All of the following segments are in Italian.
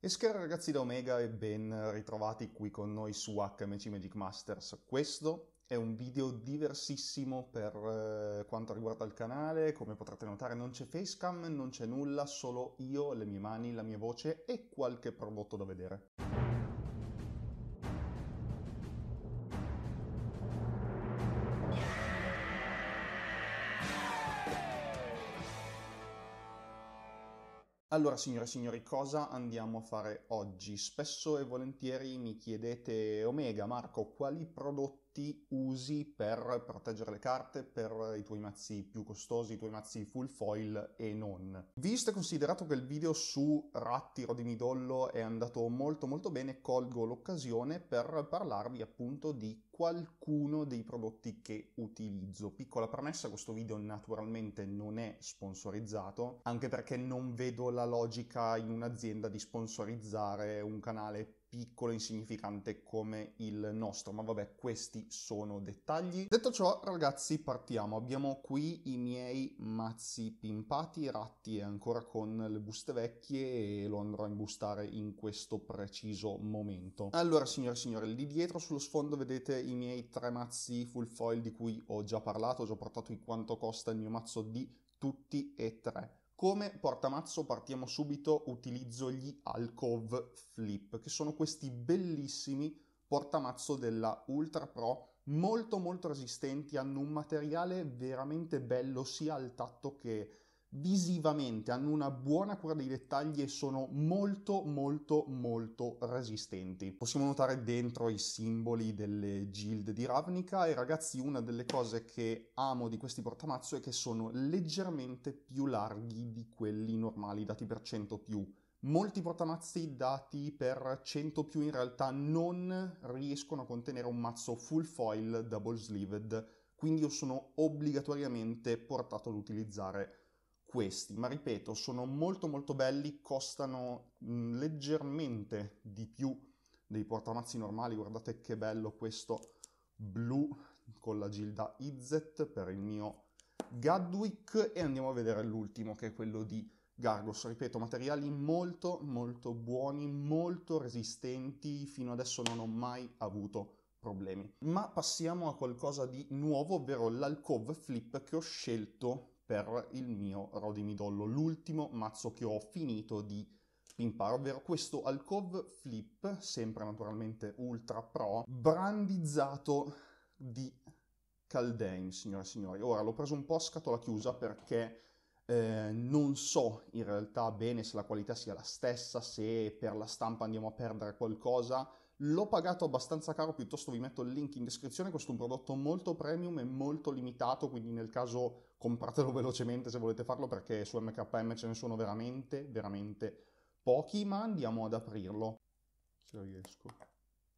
E scherzo ragazzi da Omega e ben ritrovati qui con noi su HMC Magic Masters. Questo è un video diversissimo per eh, quanto riguarda il canale, come potrete notare non c'è facecam, non c'è nulla, solo io, le mie mani, la mia voce e qualche prodotto da vedere. Allora signore e signori, cosa andiamo a fare oggi? Spesso e volentieri mi chiedete, Omega, Marco, quali prodotti ti usi per proteggere le carte, per i tuoi mazzi più costosi, i tuoi mazzi full foil e non. Visto e considerato che il video su Ratti Rodimidollo è andato molto molto bene, colgo l'occasione per parlarvi appunto di qualcuno dei prodotti che utilizzo. Piccola premessa, questo video naturalmente non è sponsorizzato, anche perché non vedo la logica in un'azienda di sponsorizzare un canale piccolo e insignificante come il nostro, ma vabbè questi sono dettagli. Detto ciò ragazzi partiamo, abbiamo qui i miei mazzi pimpati, ratti ancora con le buste vecchie e lo andrò a imbustare in questo preciso momento. Allora signore e signori, lì dietro sullo sfondo vedete i miei tre mazzi full foil di cui ho già parlato, ho già portato in quanto costa il mio mazzo di tutti e tre come portamazzo partiamo subito, utilizzo gli Alcove Flip, che sono questi bellissimi portamazzo della Ultra Pro, molto molto resistenti, hanno un materiale veramente bello sia al tatto che visivamente hanno una buona cura dei dettagli e sono molto molto molto resistenti. Possiamo notare dentro i simboli delle gilde di Ravnica e ragazzi una delle cose che amo di questi portamazzo è che sono leggermente più larghi di quelli normali dati per 100 più. Molti portamazzi dati per 100 più in realtà non riescono a contenere un mazzo full foil double sleeved, quindi io sono obbligatoriamente portato ad utilizzare questi, ma ripeto, sono molto molto belli, costano mm, leggermente di più dei portamazzi normali, guardate che bello questo blu con la gilda Izzet per il mio Gadwick e andiamo a vedere l'ultimo che è quello di Gargos, ripeto, materiali molto molto buoni, molto resistenti, fino adesso non ho mai avuto problemi. Ma passiamo a qualcosa di nuovo, ovvero l'alcove flip che ho scelto per il mio Rodimidollo, l'ultimo mazzo che ho finito di pimpare, ovvero questo Alcove Flip, sempre naturalmente Ultra Pro, brandizzato di Caldame, signore e signori. Ora, l'ho preso un po' a scatola chiusa perché eh, non so in realtà bene se la qualità sia la stessa, se per la stampa andiamo a perdere qualcosa, L'ho pagato abbastanza caro, piuttosto vi metto il link in descrizione, questo è un prodotto molto premium e molto limitato, quindi nel caso compratelo velocemente se volete farlo perché su MKM ce ne sono veramente, veramente pochi, ma andiamo ad aprirlo. Se riesco.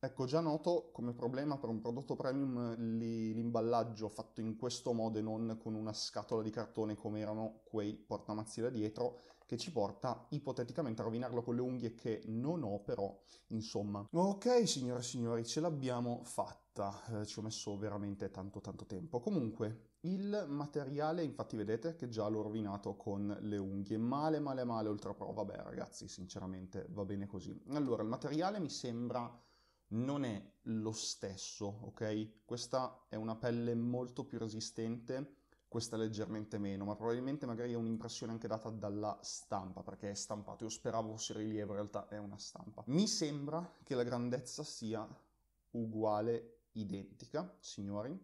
Ecco, già noto come problema per un prodotto premium l'imballaggio fatto in questo modo e non con una scatola di cartone come erano quei portamazzi da dietro che ci porta ipoteticamente a rovinarlo con le unghie che non ho però, insomma. Ok signore e signori, ce l'abbiamo fatta, eh, ci ho messo veramente tanto tanto tempo. Comunque, il materiale infatti vedete che già l'ho rovinato con le unghie, male male male oltre pro, vabbè ragazzi sinceramente va bene così. Allora, il materiale mi sembra non è lo stesso, ok? Questa è una pelle molto più resistente, questa leggermente meno, ma probabilmente magari è un'impressione anche data dalla stampa, perché è stampato. Io speravo fosse rilievo, in realtà è una stampa. Mi sembra che la grandezza sia uguale, identica, signori,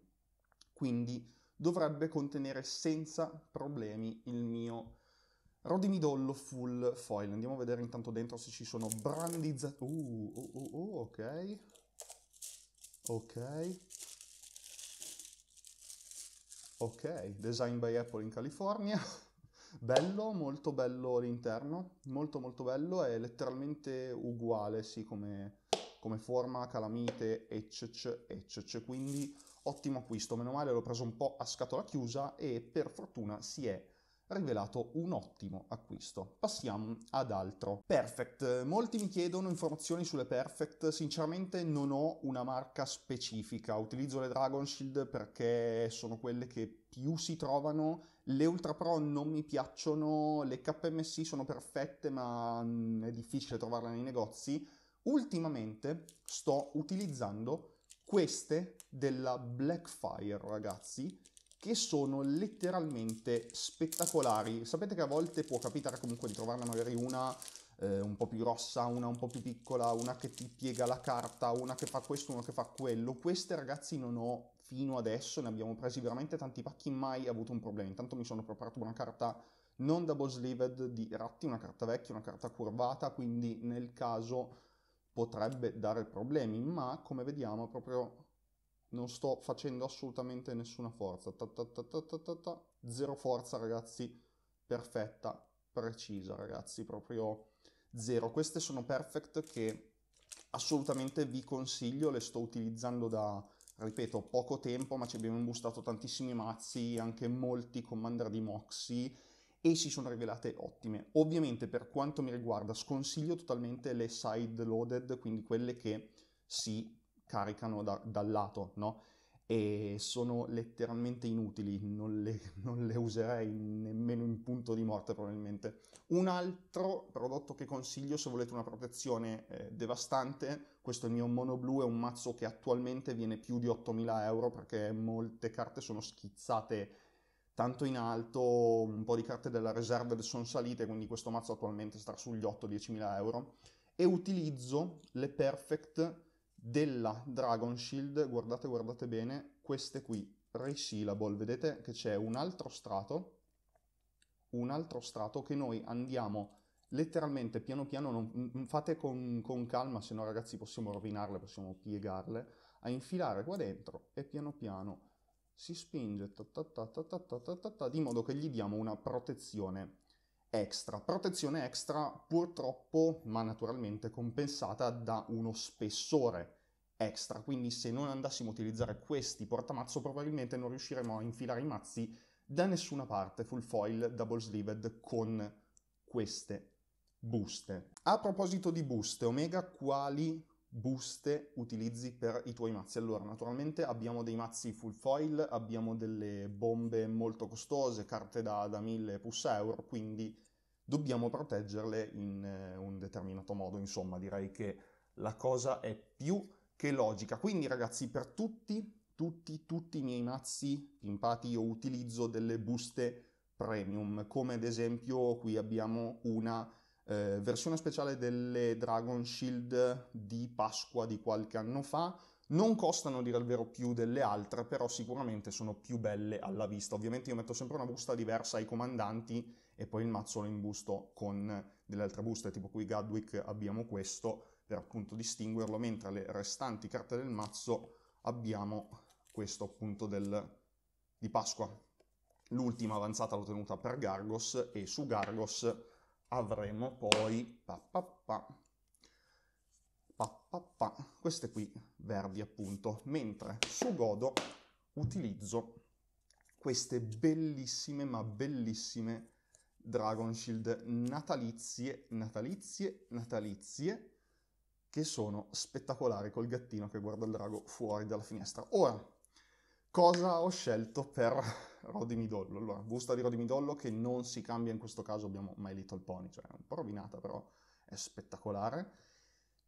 quindi dovrebbe contenere senza problemi il mio Rodimidollo full foil. Andiamo a vedere intanto dentro se ci sono brandizzatori. Uh, uh, uh, uh, ok. Ok. Ok, design by Apple in California. bello, molto bello l'interno, molto molto bello, è letteralmente uguale, sì, come, come forma, calamite, ecc, ecc. quindi ottimo acquisto, meno male l'ho preso un po' a scatola chiusa e per fortuna si è rivelato un ottimo acquisto. Passiamo ad altro. Perfect. Molti mi chiedono informazioni sulle Perfect. Sinceramente non ho una marca specifica. Utilizzo le Dragon Shield perché sono quelle che più si trovano. Le Ultra Pro non mi piacciono. Le KMC sono perfette, ma è difficile trovarle nei negozi. Ultimamente sto utilizzando queste della Blackfire, ragazzi che sono letteralmente spettacolari. Sapete che a volte può capitare comunque di trovarne magari una eh, un po' più grossa, una un po' più piccola, una che ti piega la carta, una che fa questo, una che fa quello. Queste ragazzi non ho fino adesso, ne abbiamo presi veramente tanti pacchi, mai avuto un problema. Intanto mi sono preparato una carta non double sleeved di ratti, una carta vecchia, una carta curvata, quindi nel caso potrebbe dare problemi, ma come vediamo proprio non sto facendo assolutamente nessuna forza. Ta, ta, ta, zero forza, ragazzi, perfetta, precisa, ragazzi, proprio zero. Queste sono perfect che assolutamente vi consiglio, le sto utilizzando da, ripeto, poco tempo, ma ci abbiamo imbustato tantissimi mazzi, anche molti commander di Moxie, e si sono rivelate ottime. Ovviamente per quanto mi riguarda sconsiglio totalmente le side loaded, quindi quelle che si caricano da, dal lato, no? E sono letteralmente inutili, non le, non le userei nemmeno in punto di morte probabilmente. Un altro prodotto che consiglio se volete una protezione eh, devastante, questo è il mio mono blu, è un mazzo che attualmente viene più di 8000 euro perché molte carte sono schizzate tanto in alto, un po' di carte della reserva sono salite, quindi questo mazzo attualmente sta sugli 8-10 mila euro. E utilizzo le Perfect della Dragon Shield, guardate, guardate bene, queste qui, Resyllable, vedete che c'è un altro strato, un altro strato che noi andiamo letteralmente piano piano, non, mm, fate con, con calma, se no ragazzi possiamo rovinarle, possiamo piegarle, a infilare qua dentro e piano piano si spinge ta ta ta ta di modo che gli diamo una protezione extra. Protezione extra purtroppo, ma naturalmente compensata da uno spessore extra, quindi se non andassimo a utilizzare questi portamazzo probabilmente non riusciremo a infilare i mazzi da nessuna parte full foil double sleeved con queste buste. A proposito di buste, Omega quali buste utilizzi per i tuoi mazzi. Allora, naturalmente abbiamo dei mazzi full foil, abbiamo delle bombe molto costose, carte da, da 1000 plus euro, quindi dobbiamo proteggerle in eh, un determinato modo. Insomma, direi che la cosa è più che logica. Quindi ragazzi, per tutti, tutti, tutti i miei mazzi pimpati io utilizzo delle buste premium, come ad esempio qui abbiamo una eh, versione speciale delle Dragon Shield di Pasqua di qualche anno fa. Non costano a dire il vero più delle altre, però sicuramente sono più belle alla vista. Ovviamente io metto sempre una busta diversa ai comandanti e poi il mazzo lo imbusto con delle altre buste, tipo qui Gadwick abbiamo questo per appunto distinguerlo, mentre le restanti carte del mazzo abbiamo questo appunto del, di Pasqua. L'ultima avanzata l'ho tenuta per Gargos e su Gargos avremo poi pa, pa, pa, queste qui verdi appunto, mentre su Godo utilizzo queste bellissime ma bellissime Dragon Shield natalizie, natalizie, natalizie, che sono spettacolari col gattino che guarda il drago fuori dalla finestra. Ora, Cosa ho scelto per Rodi Midollo? Allora, busta di Rodi Midollo che non si cambia, in questo caso abbiamo My Little Pony, cioè è un po' rovinata però è spettacolare.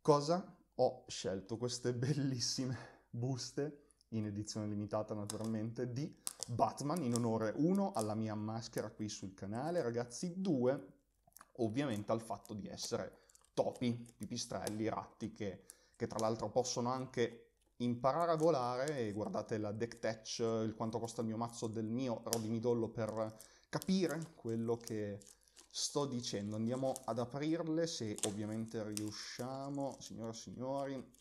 Cosa ho scelto? Queste bellissime buste, in edizione limitata naturalmente, di Batman in onore uno, alla mia maschera qui sul canale, ragazzi, due, ovviamente al fatto di essere topi, pipistrelli, ratti che, che tra l'altro possono anche imparare a volare e guardate la deck tech, il quanto costa il mio mazzo del mio rodimidollo per capire quello che sto dicendo. Andiamo ad aprirle se ovviamente riusciamo, signore e signori.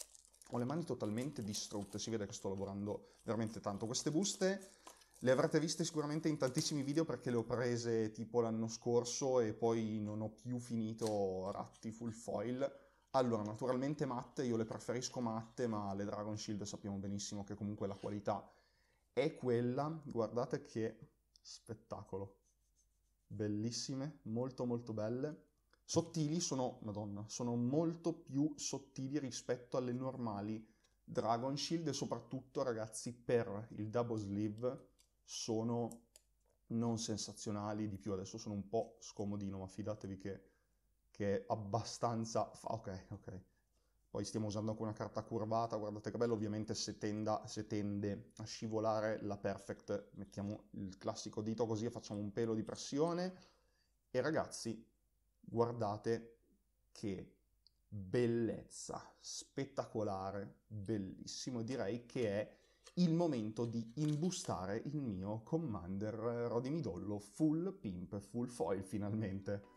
Ho le mani totalmente distrutte, si vede che sto lavorando veramente tanto. Queste buste le avrete viste sicuramente in tantissimi video perché le ho prese tipo l'anno scorso e poi non ho più finito ratti full foil allora, naturalmente matte, io le preferisco matte, ma le Dragon Shield sappiamo benissimo che comunque la qualità è quella. Guardate che spettacolo. Bellissime, molto molto belle. Sottili sono, madonna, sono molto più sottili rispetto alle normali Dragon Shield e soprattutto, ragazzi, per il double sleeve sono non sensazionali di più. Adesso sono un po' scomodino, ma fidatevi che che è abbastanza... Fa- ok, ok. Poi stiamo usando anche una carta curvata, guardate che bello, ovviamente se, tenda, se tende a scivolare la perfect, mettiamo il classico dito così e facciamo un pelo di pressione. E ragazzi, guardate che bellezza, spettacolare, bellissimo, direi che è il momento di imbustare il mio Commander eh, Rodimidollo full pimp, full foil finalmente.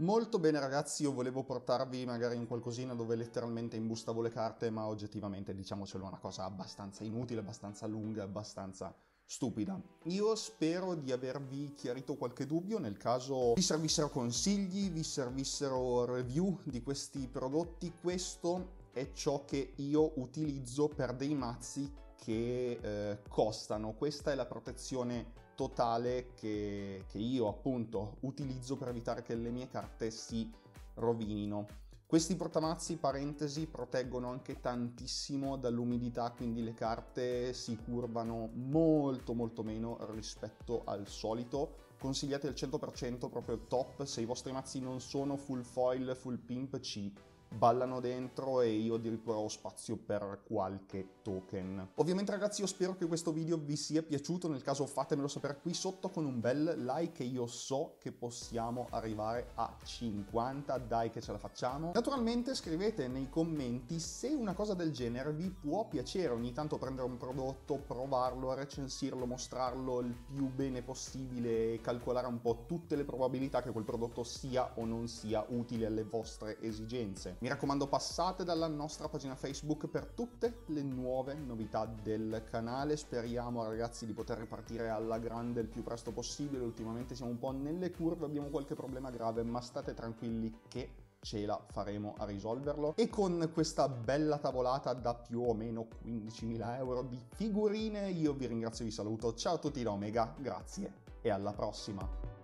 Molto bene ragazzi, io volevo portarvi magari in qualcosina dove letteralmente imbustavo le carte, ma oggettivamente diciamocelo è una cosa abbastanza inutile, abbastanza lunga, abbastanza stupida. Io spero di avervi chiarito qualche dubbio, nel caso vi servissero consigli, vi servissero review di questi prodotti, questo è ciò che io utilizzo per dei mazzi che eh, costano. Questa è la protezione totale che, che io appunto utilizzo per evitare che le mie carte si rovinino. Questi portamazzi, parentesi, proteggono anche tantissimo dall'umidità, quindi le carte si curvano molto molto meno rispetto al solito. Consigliate il 100% proprio top, se i vostri mazzi non sono full foil, full pimp, ci ballano dentro e io addirittura ho spazio per qualche token. Ovviamente ragazzi io spero che questo video vi sia piaciuto, nel caso fatemelo sapere qui sotto con un bel like io so che possiamo arrivare a 50, dai che ce la facciamo. Naturalmente scrivete nei commenti se una cosa del genere vi può piacere, ogni tanto prendere un prodotto, provarlo, recensirlo, mostrarlo il più bene possibile e calcolare un po' tutte le probabilità che quel prodotto sia o non sia utile alle vostre esigenze. Mi raccomando passate dalla nostra pagina Facebook per tutte le nuove novità del canale, speriamo ragazzi di poter ripartire alla grande il più presto possibile, ultimamente siamo un po' nelle curve, abbiamo qualche problema grave, ma state tranquilli che ce la faremo a risolverlo e con questa bella tavolata da più o meno 15.000 euro di figurine io vi ringrazio e vi saluto ciao a tutti da Omega grazie e alla prossima